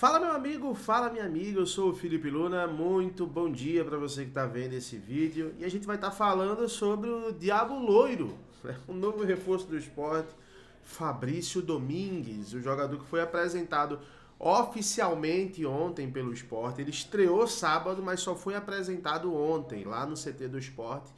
Fala meu amigo, fala minha amiga, eu sou o Felipe Luna, muito bom dia para você que está vendo esse vídeo e a gente vai estar tá falando sobre o Diabo Loiro, né? o novo reforço do esporte, Fabrício Domingues, o jogador que foi apresentado oficialmente ontem pelo esporte, ele estreou sábado, mas só foi apresentado ontem lá no CT do esporte,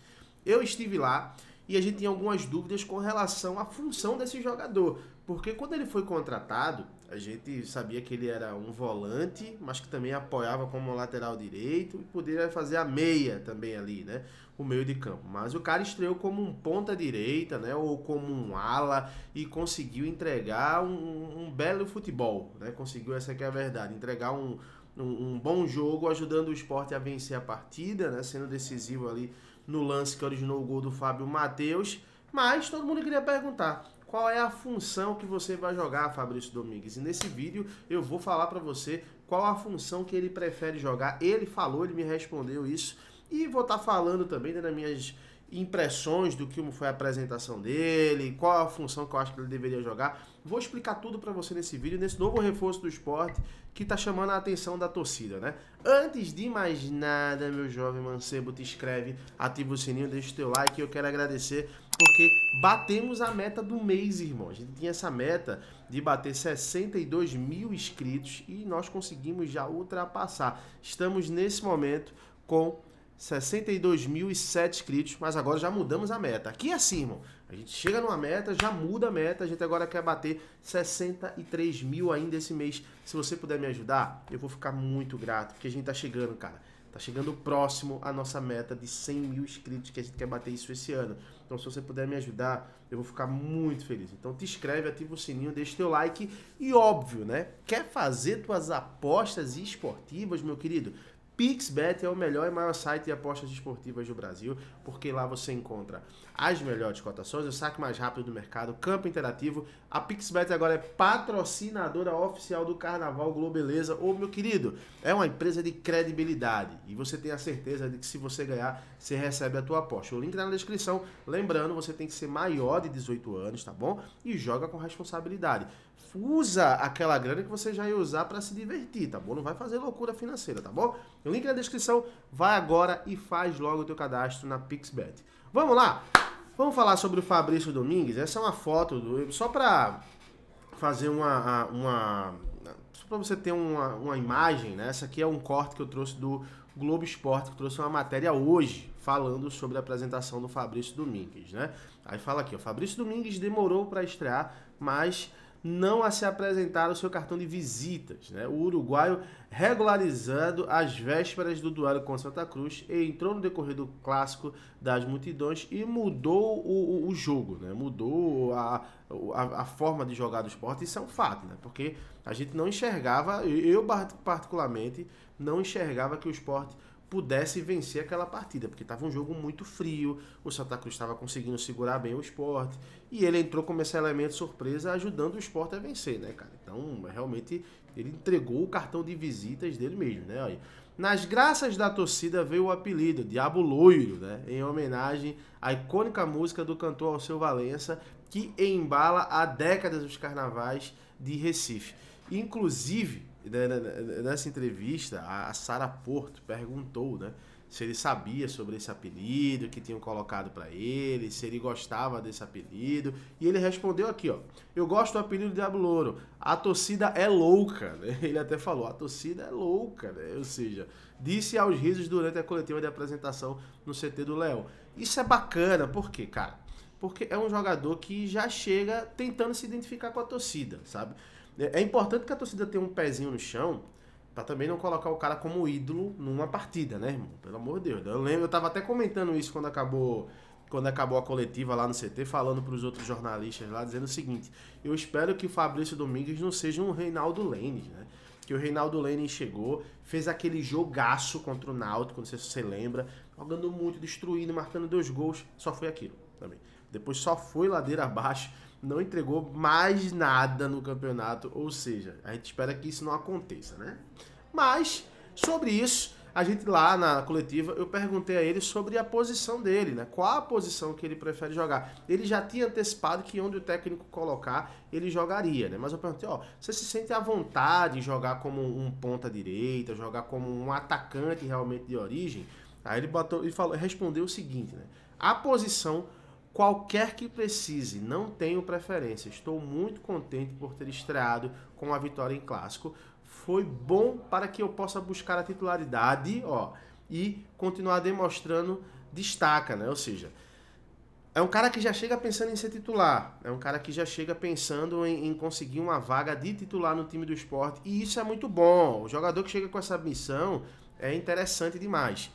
eu estive lá e a gente tem algumas dúvidas com relação à função desse jogador, porque quando ele foi contratado, a gente sabia que ele era um volante, mas que também apoiava como lateral direito e poderia fazer a meia também ali, né? O meio de campo. Mas o cara estreou como um ponta direita, né? Ou como um ala e conseguiu entregar um, um belo futebol, né? Conseguiu, essa que é a verdade, entregar um, um, um bom jogo, ajudando o esporte a vencer a partida, né? Sendo decisivo ali no lance que originou o gol do Fábio Matheus. Mas todo mundo queria perguntar: qual é a função que você vai jogar, Fabrício Domingues. E nesse vídeo eu vou falar para você qual a função que ele prefere jogar. Ele falou, ele me respondeu isso. E vou estar tá falando também né, minhas impressões do que foi a apresentação dele, qual a função que eu acho que ele deveria jogar. Vou explicar tudo para você nesse vídeo, nesse novo reforço do esporte que está chamando a atenção da torcida, né? Antes de mais nada, meu jovem mancebo, te inscreve, ativa o sininho, deixa o teu like. Eu quero agradecer porque batemos a meta do mês, irmão. A gente tinha essa meta de bater 62 mil inscritos e nós conseguimos já ultrapassar. Estamos nesse momento com 62.007 inscritos, mas agora já mudamos a meta. Aqui é assim, irmão. A gente chega numa meta, já muda a meta. A gente agora quer bater 63 mil ainda esse mês. Se você puder me ajudar, eu vou ficar muito grato, porque a gente tá chegando, cara. Tá chegando próximo à nossa meta de 100 mil inscritos, que a gente quer bater isso esse ano. Então, se você puder me ajudar, eu vou ficar muito feliz. Então, te inscreve, ativa o sininho, deixa teu like e, óbvio, né? Quer fazer tuas apostas esportivas, meu querido? PixBet é o melhor e maior site de apostas esportivas do Brasil, porque lá você encontra as melhores cotações, o saque mais rápido do mercado, campo interativo. A PixBet agora é patrocinadora oficial do Carnaval Globeleza. Ô, meu querido, é uma empresa de credibilidade e você tem a certeza de que se você ganhar, você recebe a tua aposta. O link tá na descrição. Lembrando, você tem que ser maior de 18 anos, tá bom? E joga com responsabilidade. Usa aquela grana que você já ia usar para se divertir, tá bom? Não vai fazer loucura financeira, tá bom? link na descrição. Vai agora e faz logo o teu cadastro na Pixbet. Vamos lá! Vamos falar sobre o Fabrício Domingues. Essa é uma foto do, só para fazer uma, uma só para você ter uma, uma imagem, né? Essa aqui é um corte que eu trouxe do Globo Esporte, que trouxe uma matéria hoje falando sobre a apresentação do Fabrício Domingues, né? Aí fala aqui, o Fabrício Domingues demorou para estrear, mas não a se apresentar o seu cartão de visitas. Né? O uruguaio regularizando as vésperas do duelo com Santa Cruz entrou no decorrer do clássico das multidões e mudou o, o, o jogo, né? mudou a, a, a, forma de jogar do esporte. Isso é um fato, né? porque a gente não enxergava, eu particularmente não enxergava que o esporte pudesse vencer aquela partida, porque estava um jogo muito frio, o Santa Cruz estava conseguindo segurar bem o esporte, e ele entrou como esse elemento surpresa ajudando o esporte a vencer, né, cara? Então, realmente, ele entregou o cartão de visitas dele mesmo, né? Olha, nas graças da torcida veio o apelido Diabo Loiro, né? Em homenagem à icônica música do cantor Alceu Valença, que embala há décadas os carnavais de Recife. Inclusive, Nessa entrevista, a Sara Porto perguntou, né? Se ele sabia sobre esse apelido que tinham colocado para ele, se ele gostava desse apelido. E ele respondeu aqui, ó. Eu gosto do apelido de Diablo Louro. A torcida é louca, né? Ele até falou, a torcida é louca, né? Ou seja, disse aos risos durante a coletiva de apresentação no CT do Leão. Isso é bacana, por quê, cara? Porque é um jogador que já chega tentando se identificar com a torcida, sabe? É, é importante que a torcida tenha um pezinho no chão para também não colocar o cara como ídolo numa partida, né, irmão? Pelo amor de Deus. Eu lembro, eu tava até comentando isso quando acabou quando acabou a coletiva lá no CT, falando para os outros jornalistas lá, dizendo o seguinte: eu espero que o Fabrício Domingues não seja um Reinaldo Lênin, né? Que o Reinaldo Lênin chegou, fez aquele jogaço contra o Náutico, não sei se você lembra, jogando muito, destruindo, marcando dois gols, só foi aquilo também. Depois só foi ladeira abaixo, não entregou mais nada no campeonato, ou seja, a gente espera que isso não aconteça, né? Mas, sobre isso, a gente lá na coletiva, eu perguntei a ele sobre a posição dele, né? Qual a posição que ele prefere jogar? Ele já tinha antecipado que onde o técnico colocar, ele jogaria, né? Mas eu perguntei, ó, você se sente à vontade em jogar como um ponta direita, jogar como um atacante realmente de origem? Aí ele botou e falou, respondeu o seguinte, né? A posição Qualquer que precise, não tenho preferência. Estou muito contente por ter estreado com a vitória em clássico. Foi bom para que eu possa buscar a titularidade, ó, e continuar demonstrando destaca, né? Ou seja, é um cara que já chega pensando em ser titular, é um cara que já chega pensando em, em, conseguir uma vaga de titular no time do esporte, e isso é muito bom. O jogador que chega com essa missão é interessante demais.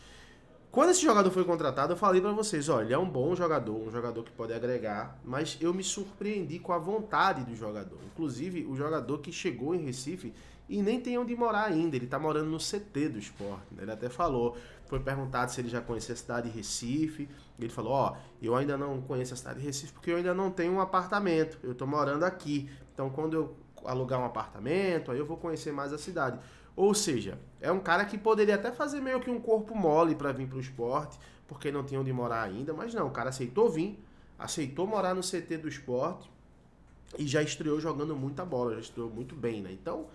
Quando esse jogador foi contratado, eu falei para vocês, olha, ele é um bom jogador, um jogador que pode agregar, mas eu me surpreendi com a vontade do jogador. Inclusive, o jogador que chegou em Recife e nem tem onde morar ainda, ele tá morando no CT do esporte. Né? Ele até falou, foi perguntado se ele já conhecia a cidade de Recife, ele falou, ó, oh, eu ainda não conheço a cidade de Recife porque eu ainda não tenho um apartamento, eu tô morando aqui, então quando eu alugar um apartamento, aí eu vou conhecer mais a cidade. Ou seja, é um cara que poderia até fazer meio que um corpo mole para vir para o esporte, porque não tinha onde morar ainda, mas não, o cara aceitou vir, aceitou morar no CT do esporte e já estreou jogando muita bola, já estreou muito bem, né? Então,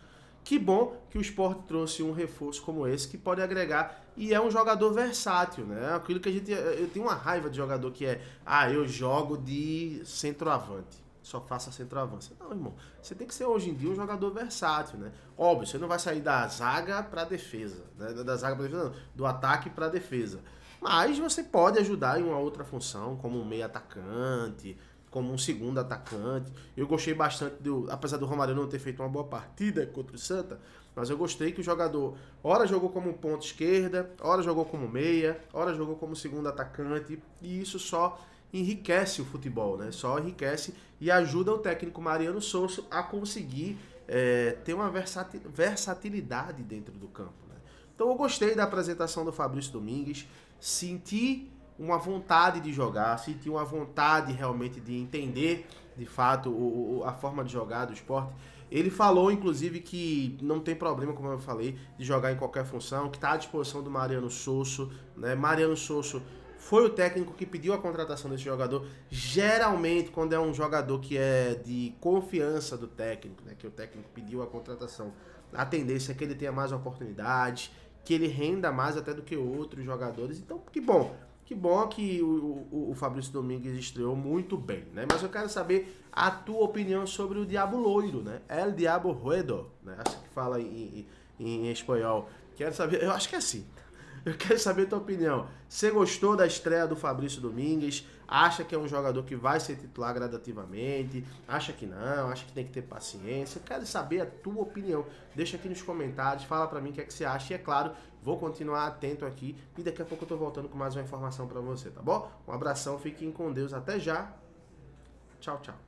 que bom que o esporte trouxe um reforço como esse que pode agregar e é um jogador versátil, né? Aquilo que a gente. Eu tenho uma raiva de jogador que é, ah, eu jogo de centroavante só faça centroavança Não, irmão. Você tem que ser hoje em dia um jogador versátil, né? Óbvio, você não vai sair da zaga para defesa, né? da zaga para defesa, não, do ataque para defesa. Mas você pode ajudar em uma outra função, como um meio atacante, como um segundo atacante. Eu gostei bastante do, apesar do Romário não ter feito uma boa partida contra o Santa, mas eu gostei que o jogador, ora jogou como ponta esquerda, ora jogou como meia, ora jogou como segundo atacante, e isso só enriquece o futebol, né? Só enriquece e ajuda o técnico Mariano Souza a conseguir é, ter uma versatilidade dentro do campo. Né? Então eu gostei da apresentação do Fabrício Domingues, senti uma vontade de jogar, senti uma vontade realmente de entender de fato o, o, a forma de jogar do esporte. Ele falou, inclusive, que não tem problema, como eu falei, de jogar em qualquer função, que está à disposição do Mariano Souza, né? Mariano Souza foi o técnico que pediu a contratação desse jogador. Geralmente, quando é um jogador que é de confiança do técnico, né, que o técnico pediu a contratação, a tendência é que ele tenha mais oportunidades, que ele renda mais até do que outros jogadores. Então, que bom. Que bom que o, o, o Fabrício Domingues estreou muito bem, né? Mas eu quero saber a tua opinião sobre o Diabo Loiro, né? El Diabo Ruedo, né? Acho que fala em, em, em espanhol. Quero saber, eu acho que é assim. Eu quero saber a tua opinião. Você gostou da estreia do Fabrício Domingues? Acha que é um jogador que vai ser titular gradativamente? Acha que não? Acha que tem que ter paciência? Eu quero saber a tua opinião. Deixa aqui nos comentários, fala para mim o que, é que você acha. E é claro, vou continuar atento aqui e daqui a pouco eu tô voltando com mais uma informação para você, tá bom? Um abração, fiquem com Deus, até já. Tchau, tchau.